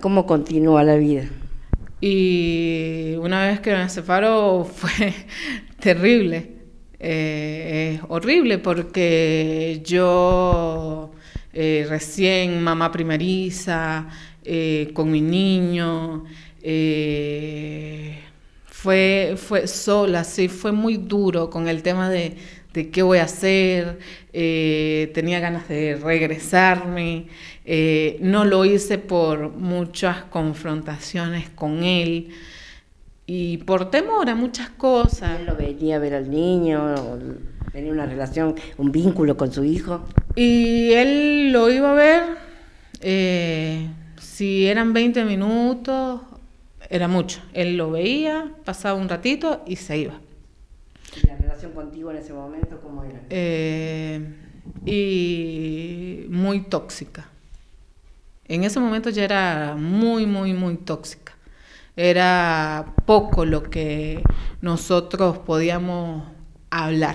¿Cómo continúa la vida? Y una vez que me separo fue terrible, eh, horrible porque yo eh, recién mamá primeriza, eh, con mi niño, fue, fue sola, sí, fue muy duro con el tema de, qué voy a hacer, eh, tenía ganas de regresarme, eh, no lo hice por muchas confrontaciones con él y por temor a muchas cosas. Él lo venía a ver al niño, tenía una relación, un vínculo con su hijo. Y él lo iba a ver eh, si eran 20 minutos era mucho. Él lo veía, pasaba un ratito y se iba. ¿Y la relación contigo en ese momento cómo era? Eh, y muy tóxica. En ese momento ya era muy, muy, muy tóxica. Era poco lo que nosotros podíamos hablar.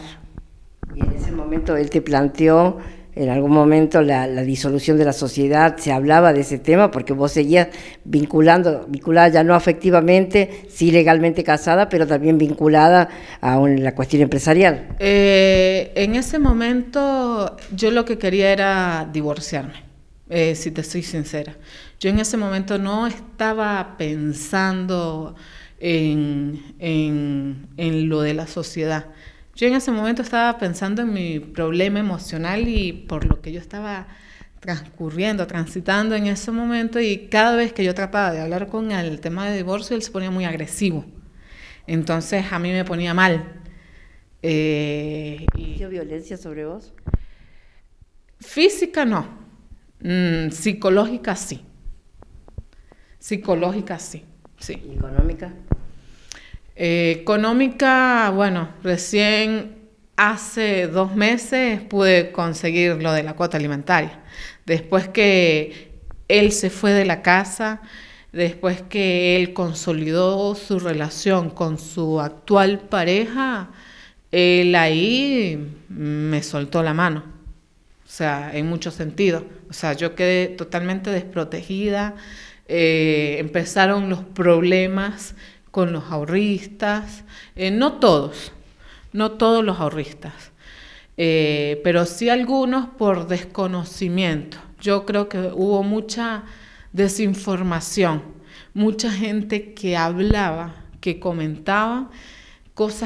Y en ese momento él te planteó en algún momento la, disolución de la sociedad, se hablaba de ese tema porque vos seguías vinculando, vinculada ya no afectivamente, sí legalmente casada, pero también vinculada a la cuestión empresarial. Eh, en ese momento yo lo que quería era divorciarme, eh, si te soy sincera. Yo en ese momento no estaba pensando en lo de la sociedad yo en ese momento estaba pensando en mi problema emocional y por lo que yo estaba transcurriendo, transitando en ese momento y cada vez que yo trataba de hablar con el tema de divorcio, él se ponía muy agresivo. Entonces a mí me ponía mal. Eh, y violencia sobre vos? Física no, mm, psicológica sí. Psicológica sí, sí. económica? Eh, económica, bueno, recién hace dos meses pude conseguir lo de la cuota alimentaria. Después que él se fue de la casa, después que él consolidó su relación con su actual pareja, él ahí me soltó la mano. O sea, en muchos sentidos. O sea, yo quedé totalmente desprotegida. Eh, empezaron los problemas con los ahorristas, eh, no todos, no todos los ahorristas, eh, pero sí algunos por desconocimiento. Yo creo que hubo mucha desinformación, mucha gente que hablaba, que comentaba cosas